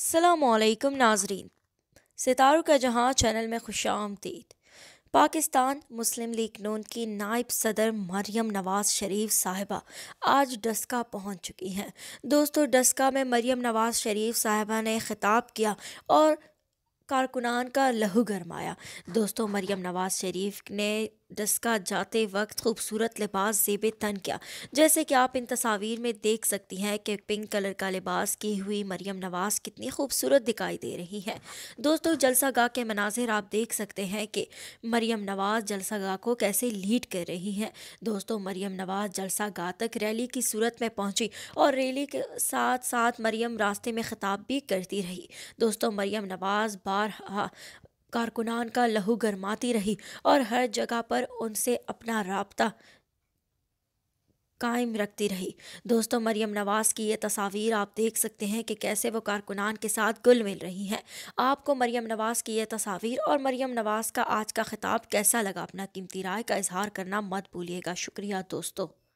सलामकुम नाजरीन सितारों का जहां चैनल में खुश आमदीद पाकिस्तान मुस्लिम लीग नून की नायब सदर मरियम नवाज़ शरीफ साहिबा आज डस्का पहुंच चुकी हैं दोस्तों डस्का में मरियम नवाज़ शरीफ साहिबा ने ख़िताब किया और कारकुनान का लहू गरमाया दोस्तों मरियम नवाज़ शरीफ ने डस्का जाते वक्त खूबसूरत लिबास जेब तन किया जैसे कि आप इन तस्वीर में देख सकती हैं कि पिंक कलर का लिबास की हुई मरियम नवाज़ कितनी खूबसूरत दिखाई दे रही है दोस्तों जलसा गाह के मनाजिर आप देख सकते हैं कि मरियम नवाज़ जलसा गाह को कैसे लीड कर रही हैं दोस्तों मरियम नवाज़ जलसा गाह तक रैली की सूरत में पहुँची और रैली के साथ साथ मरियम रास्ते में ख़िताब भी करती रही दोस्तों मरियम नवाज़ बार कारकुनान का लहू गरमाती रही और हर जगह पर उनसे अपना रबता कायम रखती रही दोस्तों मरियम नवाज़ की ये तस्वीर आप देख सकते हैं कि कैसे वो कारकुनान के साथ गुल मिल रही हैं आपको मरियम नवाज़ की ये तस्वीर और मरियम नवाज़ का आज का खिताब कैसा लगा अपना कीमती राय का इजहार करना मत भूलिएगा शुक्रिया दोस्तों